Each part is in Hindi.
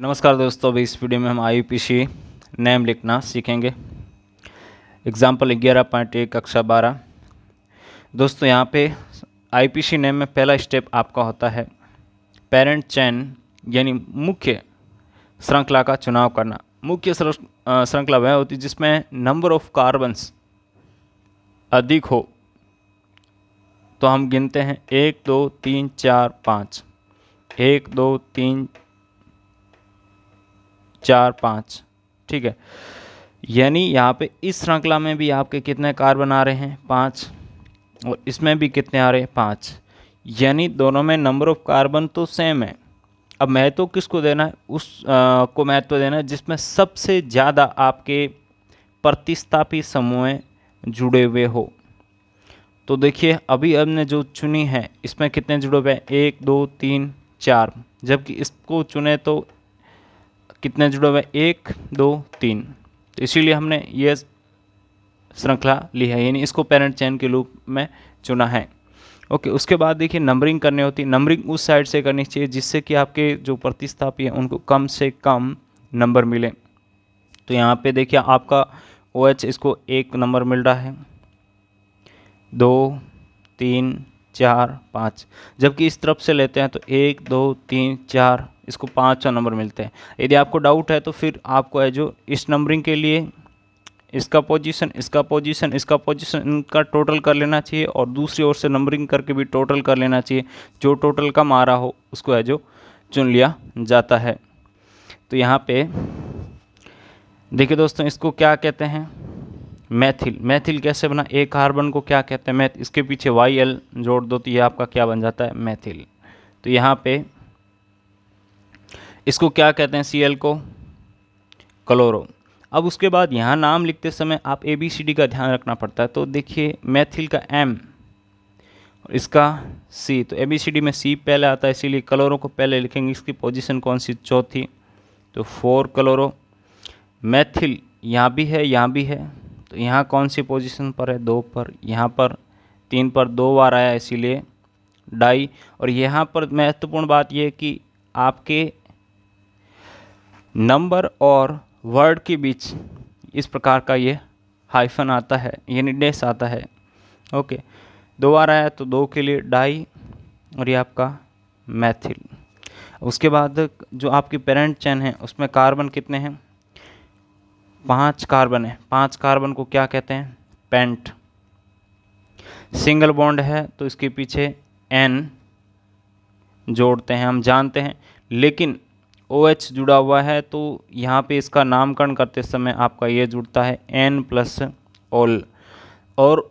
नमस्कार दोस्तों अभी इस वीडियो में हम आई पी नेम लिखना सीखेंगे एग्ज़ाम्पल ग्यारह पॉइंट एक कक्षा बारह दोस्तों यहाँ पे आई पी नेम में पहला स्टेप आपका होता है पेरेंट चैन यानी मुख्य श्रृंखला का चुनाव करना मुख्य श्रृंखला वह होती है जिसमें नंबर ऑफ कार्बन्स अधिक हो तो हम गिनते हैं एक दो तीन चार पाँच एक दो तीन चार पाँच ठीक है यानी यहाँ पे इस श्रृंखला में भी आपके कितने कार्बन आ रहे हैं पाँच और इसमें भी कितने आ रहे हैं पाँच यानी दोनों में नंबर ऑफ कार्बन तो सेम है अब महत्व तो किसको देना है उस आ, को महत्व तो देना है जिसमें सबसे ज़्यादा आपके प्रतिस्थापी समूह जुड़े हुए हो तो देखिए अभी हमने जो चुनी है इसमें कितने जुड़े हुए हैं एक दो तीन चार जबकि इसको चुने तो कितने जुड़े हुए एक दो तीन तो इसीलिए हमने ये श्रृंखला ली है यानी इसको पेरेंट चैन के रूप में चुना है ओके उसके बाद देखिए नंबरिंग करनी होती है नंबरिंग उस साइड से करनी चाहिए जिससे कि आपके जो प्रतिस्थापी हैं उनको कम से कम नंबर मिले तो यहाँ पे देखिए आपका ओ OH इसको एक नंबर मिल रहा है दो तीन चार पाँच जबकि इस तरफ से लेते हैं तो एक दो तीन चार इसको पाँच सौ नंबर मिलते हैं यदि आपको डाउट है तो फिर आपको है जो इस नंबरिंग के लिए इसका पोजीशन इसका पोजीशन इसका पोजीशन इनका टोटल कर लेना चाहिए और दूसरी ओर से नंबरिंग करके भी टोटल कर लेना चाहिए जो टोटल कम आ रहा हो उसको है जो चुन लिया जाता है तो यहाँ पे देखिए दोस्तों इसको क्या कहते हैं मैथिल मैथिल कैसे बना एक कार्बन को क्या कहते हैं मैथ इसके पीछे वाई एल जोड़ दो तो ये आपका क्या बन जाता है मैथिल तो यहाँ पे इसको क्या कहते हैं सी को क्लोरो अब उसके बाद यहाँ नाम लिखते समय आप ए बी सी डी का ध्यान रखना पड़ता है तो देखिए मैथिल का एम और इसका सी तो ए बी सी डी में सी पहले आता है इसीलिए कलोरो को पहले लिखेंगे इसकी पोजीशन कौन सी चौथी तो फोर कलोरो मैथिल यहाँ भी है यहाँ भी है तो यहाँ कौन सी पोजीशन पर है दो पर यहाँ पर तीन पर दो बार आया इसीलिए डाई और यहाँ पर महत्वपूर्ण बात यह कि आपके नंबर और वर्ड के बीच इस प्रकार का ये हाइफन आता है यानी डेस आता है ओके दो बार आया तो दो के लिए डाई और ये आपका मैथिल उसके बाद जो आपकी पेरेंट चैन है उसमें कार्बन कितने हैं पांच कार्बन है पांच कार्बन को क्या कहते हैं पेंट सिंगल बॉन्ड है तो इसके पीछे एन जोड़ते हैं हम जानते हैं लेकिन ओ OH जुड़ा हुआ है तो यहाँ पे इसका नामकरण करते समय आपका ये जुड़ता है एन प्लस ओल और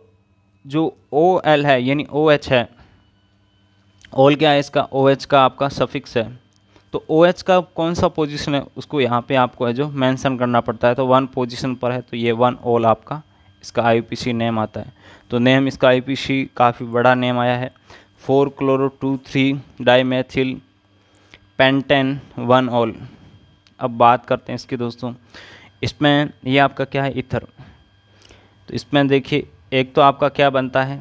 जो ओ एल है यानी ओ OH एच है ओल क्या है इसका ओ OH एच का आपका सफिक्स है तो ओ OH एच का कौन सा पोजीशन है उसको यहाँ पे आपको है जो मेंशन करना पड़ता है तो वन पोजीशन पर है तो ये वन ओल आपका इसका आई नेम आता है तो नेम इसका आई काफ़ी बड़ा नेम आया है four chloro two three dimethyl pentane one ol अब बात करते हैं इसकी दोस्तों इसमें ये आपका क्या है इथर तो इसमें देखिए एक तो आपका क्या बनता है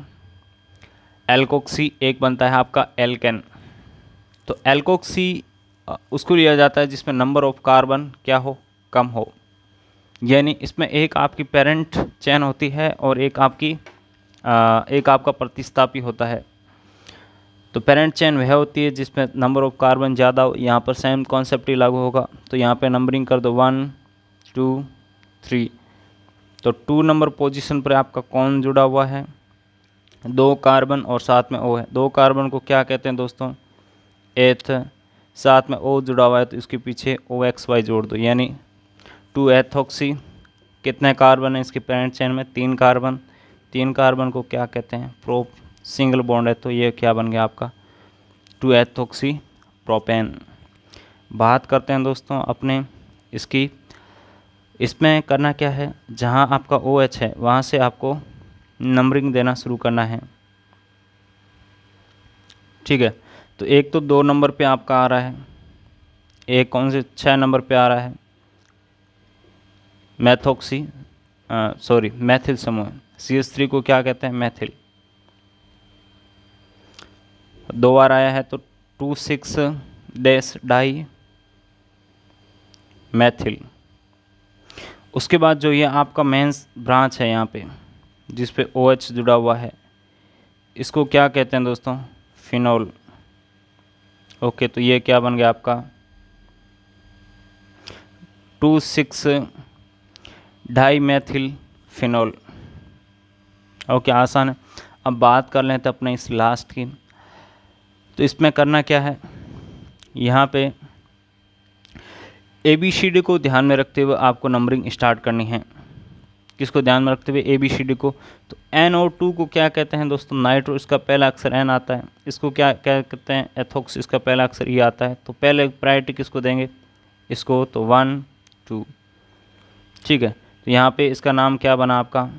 एल्कोक्सी एक बनता है आपका एल्केन तो एल्कोक्सी उसको लिया जाता है जिसमें नंबर ऑफ कार्बन क्या हो कम हो यानी इसमें एक आपकी पेरेंट चैन होती है और एक आपकी आ, एक आपका प्रतिस्थापी होता है तो पेरेंट चेन वह होती है जिसमें नंबर ऑफ कार्बन ज़्यादा हो यहाँ पर सेम कॉन्सेप्ट ही लागू होगा तो यहाँ पे नंबरिंग कर दो वन टू थ्री तो टू नंबर पोजीशन पर आपका कौन जुड़ा हुआ है दो कार्बन और साथ में ओ है दो कार्बन को क्या कहते हैं दोस्तों एथ साथ में ओ जुड़ा हुआ है तो इसके पीछे ओ एक्स वाई जोड़ दो यानी टू एथोक्सी कितने कार्बन हैं इसके पेरेंट चेन में तीन कार्बन तीन कार्बन को क्या कहते हैं प्रोप सिंगल बॉन्ड है तो ये क्या बन गया आपका टू एथोक्सी प्रोपेन बात करते हैं दोस्तों अपने इसकी इसमें करना क्या है जहाँ आपका ओ OH है वहाँ से आपको नंबरिंग देना शुरू करना है ठीक है तो एक तो दो नंबर पे आपका आ रहा है एक कौन से छः नंबर पे आ रहा है मैथोक्सी सॉरी मैथिल समूह सी एस थ्री को क्या कहते हैं मैथिल दो बार आया है तो टू सिक्स डेस ढाई मैथिल उसके बाद जो ये आपका मेंस ब्रांच है यहाँ पे जिस पे ओ OH जुड़ा हुआ है इसको क्या कहते हैं दोस्तों फिनोल ओके तो ये क्या बन गया आपका टू सिक्स ढाई मैथिल फिनोल ओके आसान है अब बात कर लें तो अपने इस लास्ट की तो इसमें करना क्या है यहाँ पे ए बी सी डी को ध्यान में रखते हुए आपको नंबरिंग स्टार्ट करनी है किसको ध्यान में रखते हुए ए बी सी डी को तो एन ओ टू को क्या कहते हैं दोस्तों नाइट्रो इसका पहला अक्सर एन आता है इसको क्या क्या कहते हैं एथोक्स इसका पहला अक्सर ई e आता है तो पहले प्रायोरिटी किसको देंगे इसको तो वन टू ठीक है तो यहाँ पे इसका नाम क्या बना आपका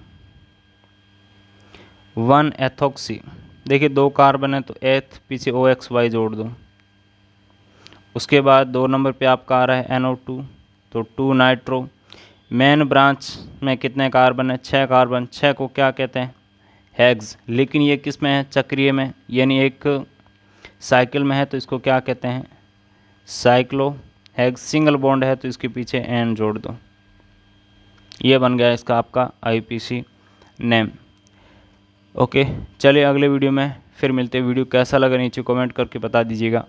वन एथोक्सी देखिए दो कार्बन है तो एथ पीछे ओ एक्स वाई जोड़ दो उसके बाद दो नंबर पे आपका आ रहा है एन ओ टू तो टू नाइट्रो मेन ब्रांच में कितने कार्बन है छः कार्बन छः को क्या कहते हैं हैग्स लेकिन ये किस में है चक्रिय में यानी एक साइकिल में है तो इसको क्या कहते हैं साइक्लो हैग्स सिंगल बॉन्ड है तो इसके पीछे एन जोड़ दो ये बन गया इसका आपका सी नेम ओके चलिए अगले वीडियो में फिर मिलते हैं वीडियो कैसा लगा नीचे कमेंट करके बता दीजिएगा